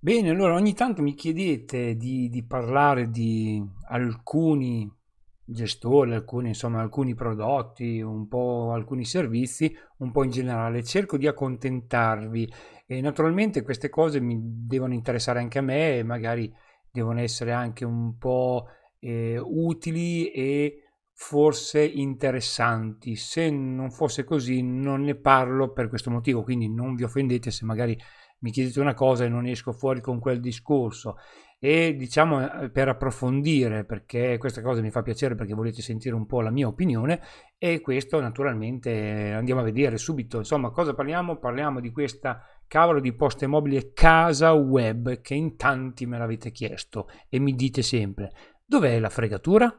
Bene, allora ogni tanto mi chiedete di, di parlare di alcuni gestori, alcuni, insomma, alcuni prodotti, un po' alcuni servizi, un po' in generale. Cerco di accontentarvi e naturalmente queste cose mi devono interessare anche a me e magari devono essere anche un po' eh, utili e forse interessanti. Se non fosse così non ne parlo per questo motivo, quindi non vi offendete se magari mi chiedete una cosa e non esco fuori con quel discorso e diciamo eh, per approfondire perché questa cosa mi fa piacere perché volete sentire un po' la mia opinione e questo naturalmente andiamo a vedere subito insomma cosa parliamo parliamo di questa cavolo di posta mobile casa web che in tanti me l'avete chiesto e mi dite sempre dov'è la fregatura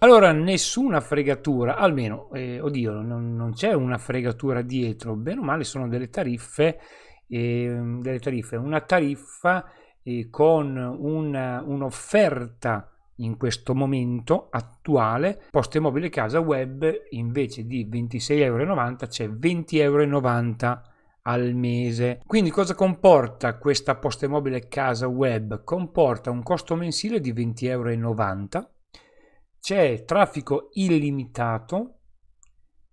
Allora, nessuna fregatura, almeno, eh, oddio, non, non c'è una fregatura dietro, bene o male sono delle tariffe, eh, delle tariffe una tariffa eh, con un'offerta in questo momento attuale, Poste Mobile Casa Web invece di 26,90 euro c'è 20,90 euro al mese. Quindi cosa comporta questa Poste Mobile Casa Web? Comporta un costo mensile di 20,90 euro c'è traffico illimitato,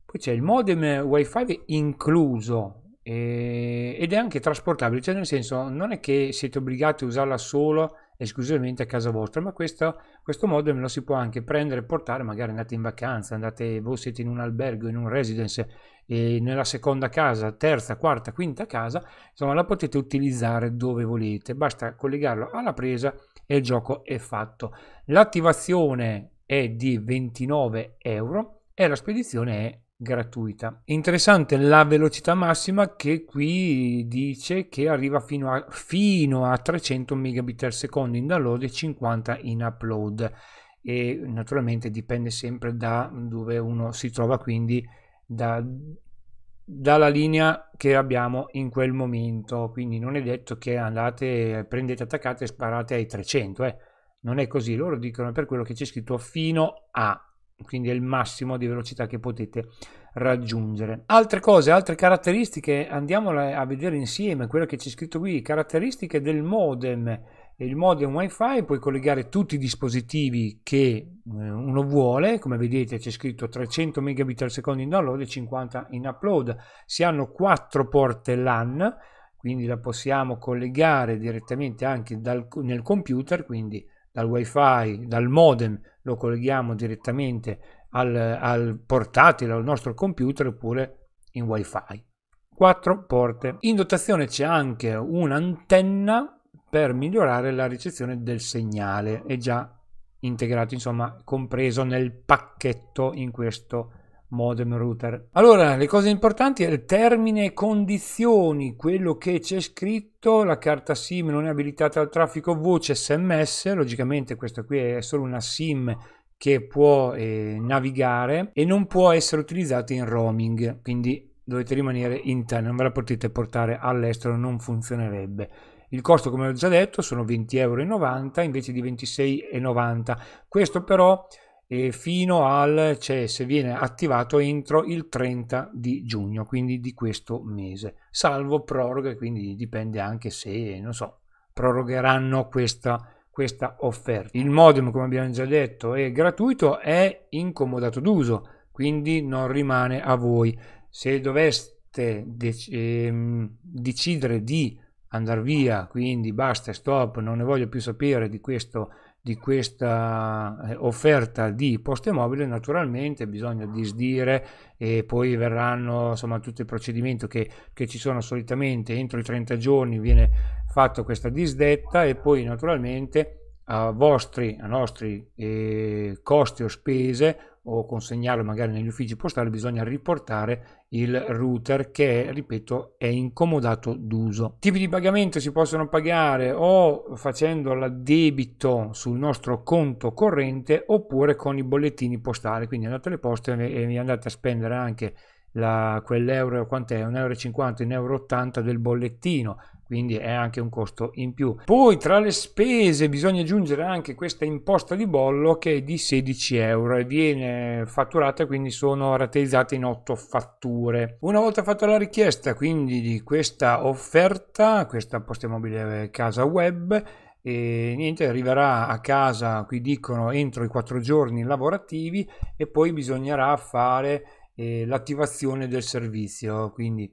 poi c'è il modem wifi incluso e, ed è anche trasportabile, cioè nel senso non è che siete obbligati a usarla solo esclusivamente a casa vostra, ma questo, questo modem lo si può anche prendere e portare, magari andate in vacanza, andate, voi siete in un albergo, in un residence, nella seconda casa, terza, quarta, quinta casa, insomma la potete utilizzare dove volete, basta collegarlo alla presa e il gioco è fatto. L'attivazione è di 29 euro e la spedizione è gratuita. Interessante la velocità massima che qui dice che arriva fino a, fino a 300 secondo in download e 50 in upload e naturalmente dipende sempre da dove uno si trova quindi da, dalla linea che abbiamo in quel momento quindi non è detto che andate prendete attaccate e sparate ai 300 eh non è così, loro dicono per quello che c'è scritto fino a, quindi è il massimo di velocità che potete raggiungere. Altre cose, altre caratteristiche, andiamo a vedere insieme, quello che c'è scritto qui, caratteristiche del modem. Il modem wifi puoi collegare tutti i dispositivi che eh, uno vuole, come vedete c'è scritto 300 megabit al secondo in download e 50 in upload. Si hanno quattro porte LAN, quindi la possiamo collegare direttamente anche dal, nel computer, quindi dal wifi, dal modem, lo colleghiamo direttamente al, al portatile, al nostro computer oppure in wifi. Quattro porte. In dotazione c'è anche un'antenna per migliorare la ricezione del segnale, è già integrato, insomma, compreso nel pacchetto in questo modem router. Allora, le cose importanti è il termine condizioni, quello che c'è scritto, la carta SIM non è abilitata al traffico voce SMS, logicamente questa qui è solo una SIM che può eh, navigare e non può essere utilizzata in roaming, quindi dovete rimanere in interni, non ve la potete portare all'estero, non funzionerebbe. Il costo, come ho già detto, sono 20,90 euro invece di 26,90. euro. Questo però fino al cioè, se viene attivato entro il 30 di giugno quindi di questo mese salvo proroghe quindi dipende anche se non so prorogheranno questa questa offerta il modem come abbiamo già detto è gratuito è incomodato d'uso quindi non rimane a voi se doveste dec ehm, decidere di andare via quindi basta stop non ne voglio più sapere di questo di questa eh, offerta di poste mobile naturalmente bisogna disdire e poi verranno insomma tutto il procedimento che, che ci sono solitamente entro i 30 giorni viene fatta questa disdetta e poi naturalmente a vostri a nostri eh, costi o spese o consegnarlo magari negli uffici postali bisogna riportare il router che ripeto è incomodato d'uso tipi di pagamento si possono pagare o facendo l'addebito sul nostro conto corrente oppure con i bollettini postali quindi andate alle poste e vi andate a spendere anche la, quell'euro quant'è 1,50 euro 1,80 euro del bollettino quindi è anche un costo in più. Poi tra le spese bisogna aggiungere anche questa imposta di bollo che è di 16 euro e viene fatturata, quindi sono rateizzate in 8 fatture. Una volta fatta la richiesta quindi di questa offerta, questa posta mobile eh, casa web, e niente arriverà a casa qui dicono entro i 4 giorni lavorativi e poi bisognerà fare eh, l'attivazione del servizio quindi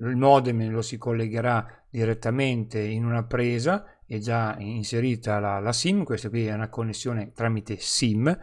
il modem lo si collegherà direttamente in una presa è già inserita la, la sim questa qui è una connessione tramite sim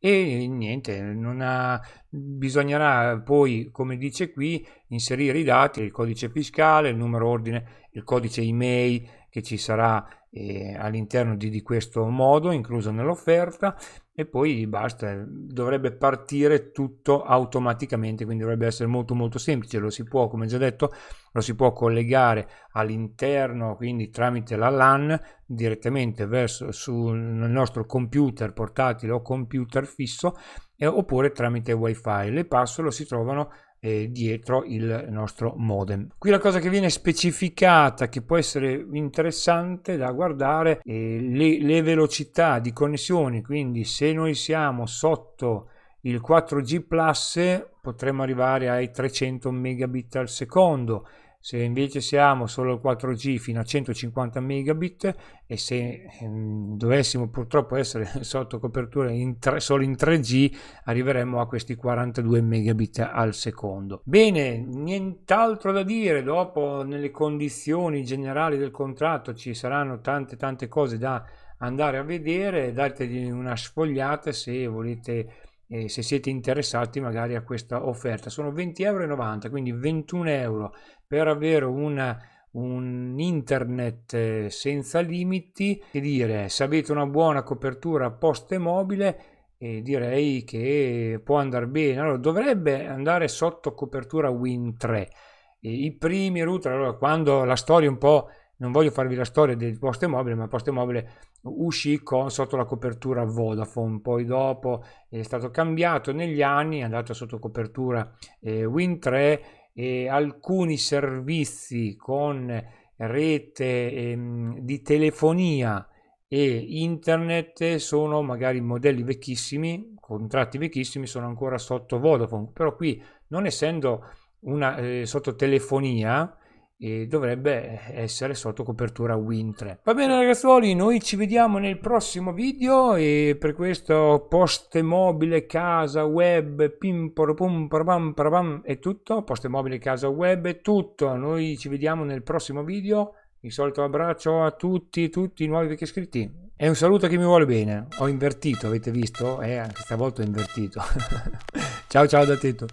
e niente non ha, bisognerà poi come dice qui inserire i dati il codice fiscale il numero ordine il codice email che ci sarà eh, all'interno di, di, questo modo incluso nell'offerta e poi basta dovrebbe partire tutto automaticamente quindi dovrebbe essere molto molto semplice lo si può come già detto lo si può collegare all'interno quindi tramite la LAN direttamente verso sul nostro computer portatile o computer fisso eh, oppure tramite wifi le password si trovano eh, dietro il nostro modem. Qui la cosa che viene specificata che può essere interessante da guardare è le, le velocità di connessione, quindi se noi siamo sotto il 4G Plus potremmo arrivare ai 300 megabit al secondo, se invece siamo solo 4G fino a 150 megabit e se ehm, dovessimo purtroppo essere sotto copertura in tre, solo in 3G arriveremmo a questi 42 megabit al secondo. Bene, nient'altro da dire, dopo nelle condizioni generali del contratto ci saranno tante tante cose da andare a vedere, dategli una sfogliata se volete eh, se siete interessati magari a questa offerta. Sono 20,90 euro, quindi 21 euro per avere una, un internet eh, senza limiti. E dire, se avete una buona copertura post mobile, eh, direi che può andare bene. Allora, dovrebbe andare sotto copertura Win 3. E I primi router, allora, quando la storia un po' non voglio farvi la storia del poste mobile, ma il poste mobile uscì con, sotto la copertura Vodafone, poi dopo è stato cambiato negli anni, è andato sotto copertura eh, Win3 e alcuni servizi con rete ehm, di telefonia e internet sono magari modelli vecchissimi, contratti vecchissimi, sono ancora sotto Vodafone, però qui non essendo una eh, sotto telefonia, e dovrebbe essere sotto copertura Win 3. Va bene ragazzuoli, noi ci vediamo nel prossimo video e per questo poste mobile, casa, web, pim, pam, pam, è tutto, poste mobile, casa, web è tutto. Noi ci vediamo nel prossimo video. Il solito abbraccio a tutti, tutti i nuovi vecchi iscritti. e un saluto che mi vuole bene. Ho invertito, avete visto? Eh, anche stavolta ho invertito. ciao ciao da Tito.